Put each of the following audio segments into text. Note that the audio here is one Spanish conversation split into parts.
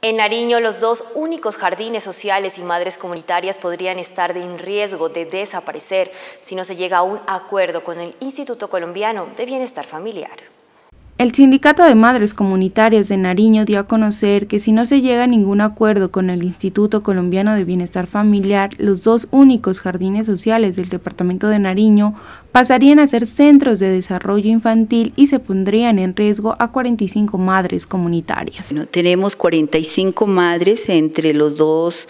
En Nariño, los dos únicos jardines sociales y madres comunitarias podrían estar en riesgo de desaparecer si no se llega a un acuerdo con el Instituto Colombiano de Bienestar Familiar. El Sindicato de Madres Comunitarias de Nariño dio a conocer que si no se llega a ningún acuerdo con el Instituto Colombiano de Bienestar Familiar, los dos únicos jardines sociales del departamento de Nariño pasarían a ser centros de desarrollo infantil y se pondrían en riesgo a 45 madres comunitarias. tenemos 45 madres entre los dos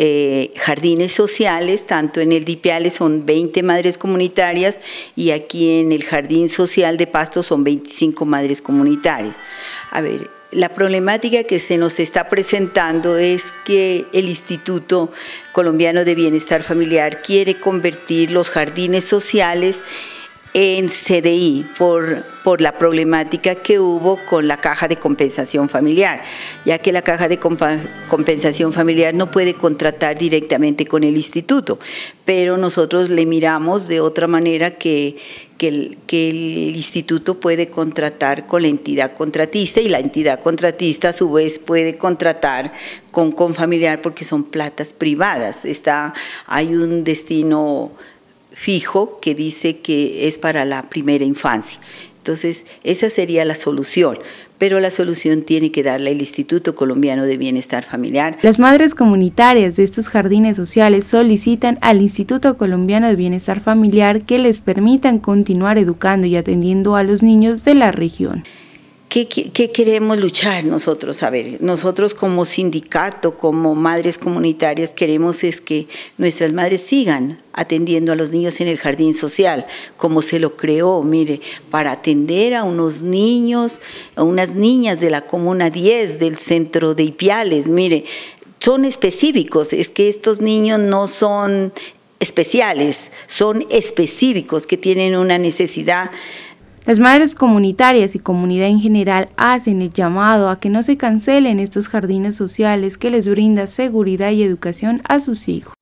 eh, jardines sociales, tanto en el Dipiales son 20 madres comunitarias y aquí en el Jardín Social de Pasto son 25 madres comunitarias. A ver, la problemática que se nos está presentando es que el Instituto Colombiano de Bienestar Familiar quiere convertir los jardines sociales en CDI por, por la problemática que hubo con la caja de compensación familiar, ya que la caja de compensación familiar no puede contratar directamente con el instituto, pero nosotros le miramos de otra manera que, el, instituto puede contratar con la entidad contratista y la entidad contratista a su vez puede contratar con familiar porque son platas privadas. Está, hay un destino fijo que dice que es para la primera infancia. Entonces, esa sería la solución, pero la solución tiene que darle el Instituto Colombiano de Bienestar Familiar. Las madres comunitarias de estos jardines sociales solicitan al Instituto Colombiano de Bienestar Familiar que les permitan continuar educando y atendiendo a los niños de la región. ¿Qué, queremos luchar nosotros? A ver, nosotros como sindicato, como madres comunitarias, queremos es que nuestras madres sigan atendiendo a los niños en el jardín social, como se lo creó, mire, para atender a unos niños, a unas niñas de la Comuna 10, del centro de Ipiales, mire, son específicos, es que estos niños no son especiales, son específicos, que tienen una necesidad las madres comunitarias y comunidad en general hacen el llamado a que no se cancelen estos jardines sociales que les brinda seguridad y educación a sus hijos.